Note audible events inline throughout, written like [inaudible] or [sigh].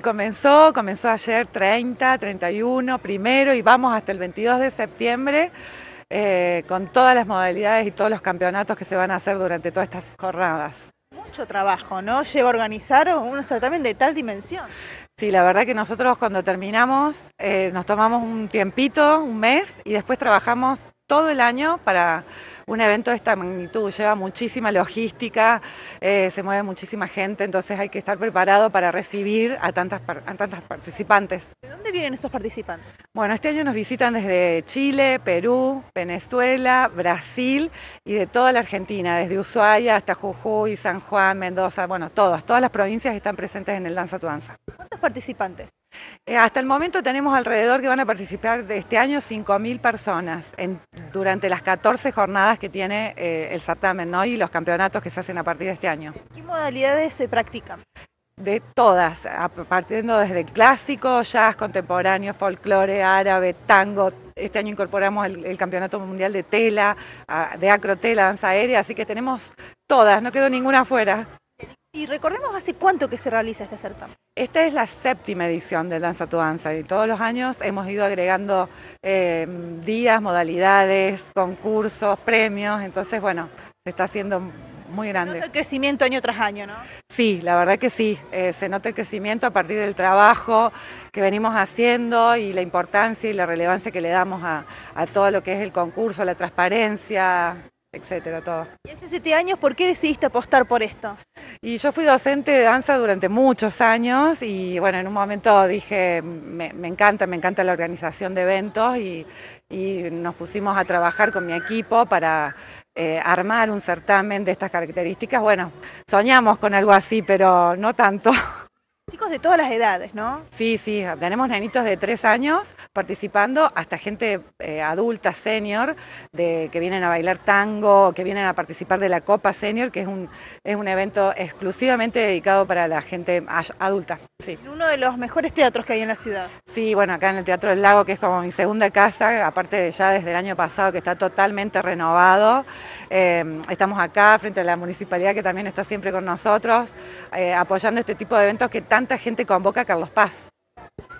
comenzó, comenzó ayer 30, 31, primero y vamos hasta el 22 de septiembre. Eh, con todas las modalidades y todos los campeonatos que se van a hacer durante todas estas jornadas. Mucho trabajo, ¿no? Lleva a organizar un certamen de tal dimensión. Sí, la verdad que nosotros cuando terminamos eh, nos tomamos un tiempito, un mes, y después trabajamos todo el año para un evento de esta magnitud lleva muchísima logística, eh, se mueve muchísima gente, entonces hay que estar preparado para recibir a tantas, participantes. ¿De dónde vienen esos participantes? Bueno, este año nos visitan desde Chile, Perú, Venezuela, Brasil y de toda la Argentina, desde Ushuaia hasta Jujuy, San Juan, Mendoza, bueno, todas, todas las provincias están presentes en el Danza Tuanza. ¿Cuántos participantes? Eh, hasta el momento tenemos alrededor que van a participar de este año 5.000 personas en durante las 14 jornadas que tiene eh, el certamen y los campeonatos que se hacen a partir de este año. ¿Qué modalidades se practican? De todas, partiendo desde el clásico, jazz, contemporáneo, folclore, árabe, tango. Este año incorporamos el, Campeonato Mundial de Tela, de acrotela, danza aérea, así que tenemos todas, no quedó ninguna afuera. Y recordemos hace cuánto que se realiza este certamen. Esta es la séptima edición de Danza tu Danza y todos los años hemos ido agregando em, días, modalidades, concursos, premios, entonces bueno, se está haciendo muy grande. Se nota el crecimiento año tras año, ¿no? Sí, la verdad que sí, eh, se nota el crecimiento a partir del trabajo que venimos haciendo y la importancia y la relevancia que le damos a, a todo lo que es el concurso, la transparencia, etcétera, todo. Y hace siete años, ¿por qué decidiste apostar por esto? Y yo fui docente de danza durante muchos años y bueno, en un momento dije, me, encanta, me encanta la organización de eventos y, nos pusimos a trabajar con mi equipo para eh, armar un certamen de estas características. Bueno, soñamos con algo así, pero no tanto. [laughs] Chicos de todas las edades, ¿no? Sí, sí, tenemos nenitos de tres años participando, hasta gente eh, adulta, senior, de, que vienen a bailar tango, que vienen a participar de la Copa Senior, que es un, es un evento exclusivamente dedicado para la gente adulta. Uno de los mejores teatros que hay en la ciudad. Sí, bueno, acá en el Teatro del Lago, que es como mi segunda casa, aparte de ya desde el año pasado que está totalmente renovado. Eh, estamos acá frente a la municipalidad que también está siempre con nosotros, eh, apoyando este tipo de eventos que tanta gente convoca a Carlos Paz.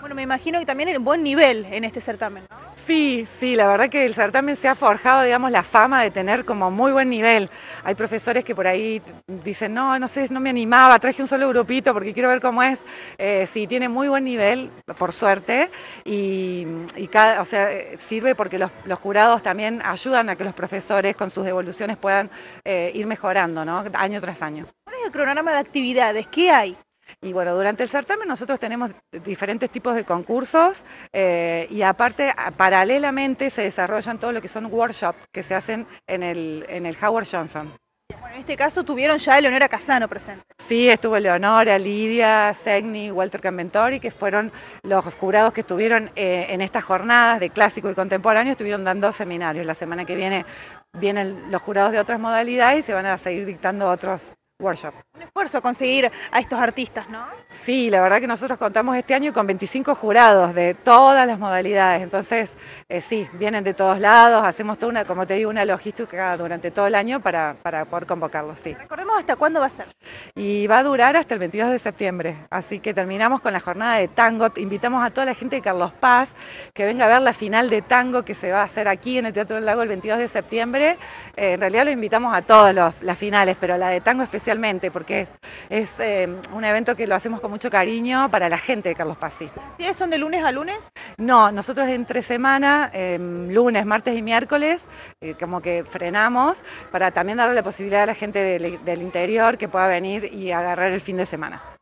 Bueno, me imagino que también un buen nivel en este certamen, Sí, sí, la verdad que el certamen se ha forjado, digamos, la fama de tener como muy buen nivel. Hay profesores que por ahí dicen, no, no sé, no me animaba, traje un solo grupito porque quiero ver cómo es. Eh, sí, tiene muy buen nivel, por suerte, y, cada, o sea, sirve porque los, los, jurados también ayudan a que los profesores con sus devoluciones puedan eh, ir mejorando, ¿no? Año tras año. ¿Cuál es el cronograma de actividades? ¿Qué hay? Y bueno, durante el certamen nosotros tenemos diferentes tipos de concursos eh, y aparte, paralelamente se desarrollan todo lo que son workshops que se hacen en el, en el Howard Johnson. Bueno, en este caso tuvieron ya a Leonora Casano presente. Sí, estuvo Leonora, Lidia, Segni, Walter Cambentori, que fueron los jurados que estuvieron eh, en estas jornadas de clásico y contemporáneo, estuvieron dando seminarios. La semana que viene vienen los jurados de otras modalidades y se van a seguir dictando otros, un esfuerzo conseguir a estos artistas, ¿no? Sí, la verdad que nosotros contamos este año con 25 jurados de todas las modalidades, entonces eh, sí, vienen de todos lados, hacemos toda una, como te digo, una logística durante todo el año para, poder convocarlos, sí. Recordemos hasta cuándo va a ser. Y va a durar hasta el 22 de septiembre, así que terminamos con la jornada de tango, invitamos a toda la gente de Carlos Paz que venga a ver la final de tango que se va a hacer aquí en el Teatro del Lago el 22 de septiembre, eh, en realidad lo invitamos a todas las finales, pero la de tango especial especialmente porque es, eh, un evento que lo hacemos con mucho cariño para la gente de Carlos Paz. son de lunes a lunes? No, nosotros entre semana, eh, lunes, martes y miércoles, eh, como que frenamos para también darle la posibilidad a la gente del interior que pueda venir y agarrar el fin de semana.